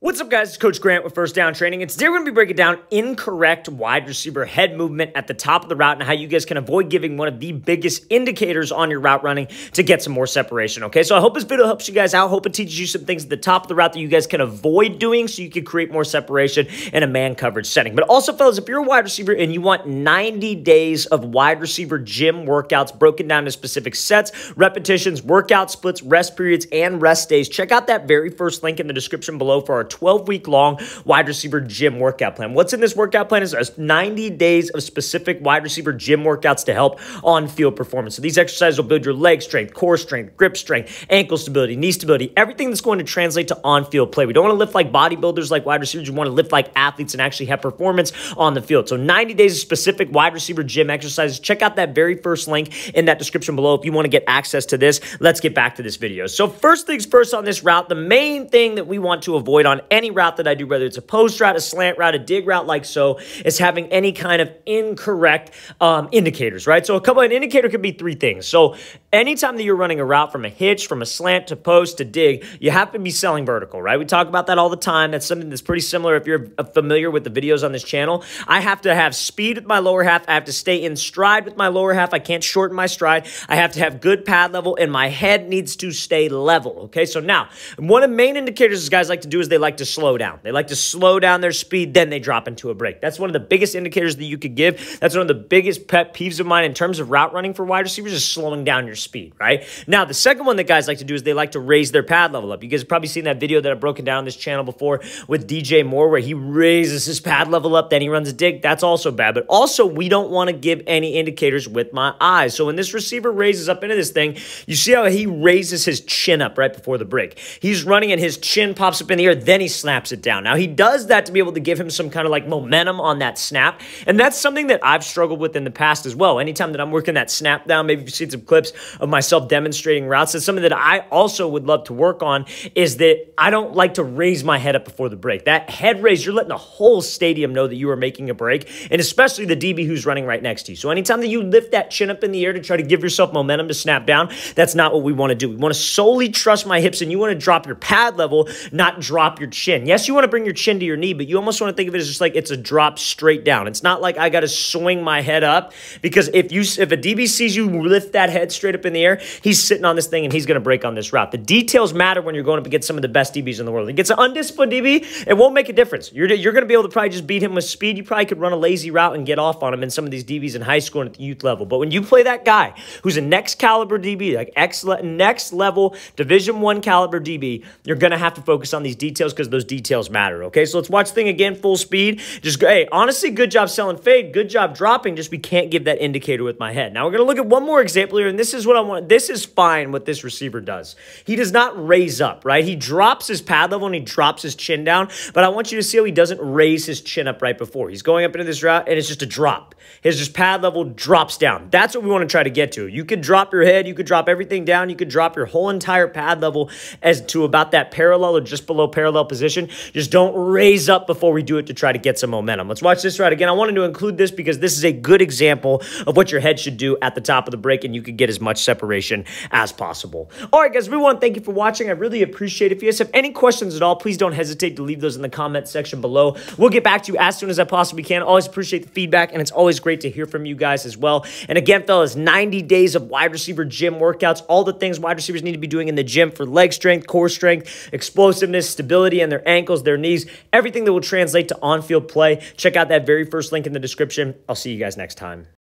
What's up, guys? It's Coach Grant with First Down Training. And today we're going to be breaking down incorrect wide receiver head movement at the top of the route and how you guys can avoid giving one of the biggest indicators on your route running to get some more separation. Okay, so I hope this video helps you guys out. Hope it teaches you some things at the top of the route that you guys can avoid doing so you can create more separation in a man coverage setting. But also, fellas, if you're a wide receiver and you want 90 days of wide receiver gym workouts broken down to specific sets, repetitions, workout splits, rest periods, and rest days, check out that very first link in the description below for our 12 week long wide receiver gym workout plan. What's in this workout plan is 90 days of specific wide receiver gym workouts to help on field performance. So these exercises will build your leg strength, core strength, grip strength, ankle stability, knee stability, everything that's going to translate to on field play. We don't want to lift like bodybuilders, like wide receivers. We want to lift like athletes and actually have performance on the field. So 90 days of specific wide receiver gym exercises. Check out that very first link in that description below if you want to get access to this. Let's get back to this video. So first things first on this route, the main thing that we want to avoid on on any route that I do, whether it's a post route, a slant route, a dig route, like so, is having any kind of incorrect um, indicators, right? So a couple, an indicator could be three things. So Anytime that you're running a route from a hitch, from a slant to post to dig, you have to be selling vertical, right? We talk about that all the time. That's something that's pretty similar if you're uh, familiar with the videos on this channel. I have to have speed with my lower half. I have to stay in stride with my lower half. I can't shorten my stride. I have to have good pad level, and my head needs to stay level, okay? So now, one of the main indicators these guys like to do is they like to slow down. They like to slow down their speed, then they drop into a break. That's one of the biggest indicators that you could give. That's one of the biggest pet peeves of mine in terms of route running for wide receivers is slowing down your speed, right? Now, the second one that guys like to do is they like to raise their pad level up. You guys have probably seen that video that I've broken down this channel before with DJ Moore where he raises his pad level up, then he runs a dig. That's also bad. But also, we don't want to give any indicators with my eyes. So when this receiver raises up into this thing, you see how he raises his chin up right before the break. He's running and his chin pops up in the air, then he snaps it down. Now, he does that to be able to give him some kind of like momentum on that snap. And that's something that I've struggled with in the past as well. Anytime that I'm working that snap down, maybe you've seen some clips of myself demonstrating routes. That's something that I also would love to work on is that I don't like to raise my head up before the break. That head raise, you're letting the whole stadium know that you are making a break, and especially the DB who's running right next to you. So anytime that you lift that chin up in the air to try to give yourself momentum to snap down, that's not what we want to do. We want to solely trust my hips, and you want to drop your pad level, not drop your chin. Yes, you want to bring your chin to your knee, but you almost want to think of it as just like it's a drop straight down. It's not like I got to swing my head up because if you if a DB sees you lift that head straight up up in the air. He's sitting on this thing and he's going to break on this route. The details matter when you're going up against some of the best DBs in the world. It gets an undisciplined DB, it won't make a difference. You're, you're going to be able to probably just beat him with speed. You probably could run a lazy route and get off on him in some of these DBs in high school and at the youth level. But when you play that guy who's a next caliber DB, like ex next level Division One caliber DB, you're going to have to focus on these details because those details matter. Okay, so let's watch thing again full speed. Just hey, honestly, good job selling fade, good job dropping. Just we can't give that indicator with my head. Now we're going to look at one more example here, and this is what I want. This is fine what this receiver does. He does not raise up, right? He drops his pad level and he drops his chin down, but I want you to see how he doesn't raise his chin up right before. He's going up into this route and it's just a drop. His just pad level drops down. That's what we want to try to get to. You could drop your head, you could drop everything down, you could drop your whole entire pad level as to about that parallel or just below parallel position. Just don't raise up before we do it to try to get some momentum. Let's watch this route again. I wanted to include this because this is a good example of what your head should do at the top of the break and you could get as much much separation as possible. All right, guys, everyone, thank you for watching. I really appreciate it. If you guys have any questions at all, please don't hesitate to leave those in the comment section below. We'll get back to you as soon as I possibly can. Always appreciate the feedback, and it's always great to hear from you guys as well. And again, fellas, 90 days of wide receiver gym workouts, all the things wide receivers need to be doing in the gym for leg strength, core strength, explosiveness, stability in their ankles, their knees, everything that will translate to on field play. Check out that very first link in the description. I'll see you guys next time.